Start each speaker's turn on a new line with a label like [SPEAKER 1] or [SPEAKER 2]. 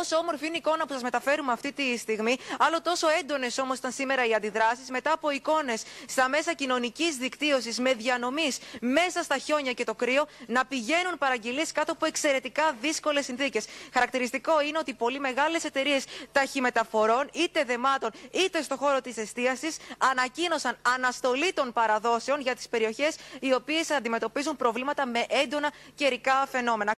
[SPEAKER 1] Όσο όμορφη είναι η εικόνα που σας μεταφέρουμε αυτή τη στιγμή, άλλο τόσο έντονες όμως ήταν σήμερα οι αντιδράσεις μετά από εικόνες στα μέσα κοινωνικής δικτύωσης με διανομής μέσα στα χιόνια και το κρύο να πηγαίνουν παραγγελίες κάτω από εξαιρετικά δύσκολες συνθήκες. Χαρακτηριστικό είναι ότι πολύ μεγάλες εταιρείες ταχυμεταφορών, είτε δεμάτων, είτε στο χώρο της εστίασης, ανακοίνωσαν αναστολή των παραδόσεων για τις περιοχές οι οποίες αντιμετωπίζουν προβλήματα με έντονα καιρικά φαινόμενα.